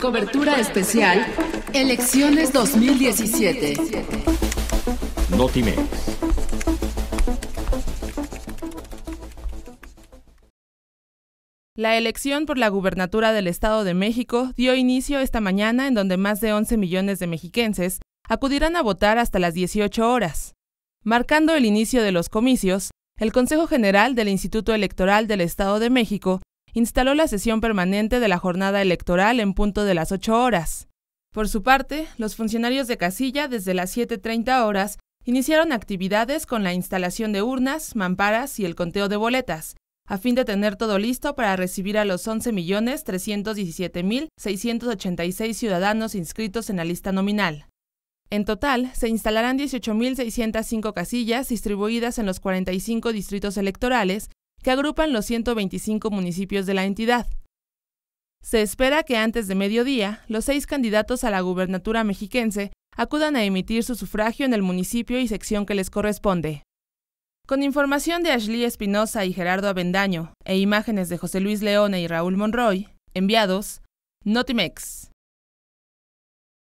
Cobertura especial, elecciones 2017. Notimex. La elección por la gubernatura del Estado de México dio inicio esta mañana en donde más de 11 millones de mexiquenses acudirán a votar hasta las 18 horas. Marcando el inicio de los comicios, el Consejo General del Instituto Electoral del Estado de México instaló la sesión permanente de la jornada electoral en punto de las 8 horas. Por su parte, los funcionarios de casilla desde las 7.30 horas iniciaron actividades con la instalación de urnas, mamparas y el conteo de boletas, a fin de tener todo listo para recibir a los 11.317.686 ciudadanos inscritos en la lista nominal. En total, se instalarán 18.605 casillas distribuidas en los 45 distritos electorales que agrupan los 125 municipios de la entidad. Se espera que antes de mediodía, los seis candidatos a la gubernatura mexiquense acudan a emitir su sufragio en el municipio y sección que les corresponde. Con información de Ashley Espinosa y Gerardo Avendaño e imágenes de José Luis Leona y Raúl Monroy, enviados, Notimex.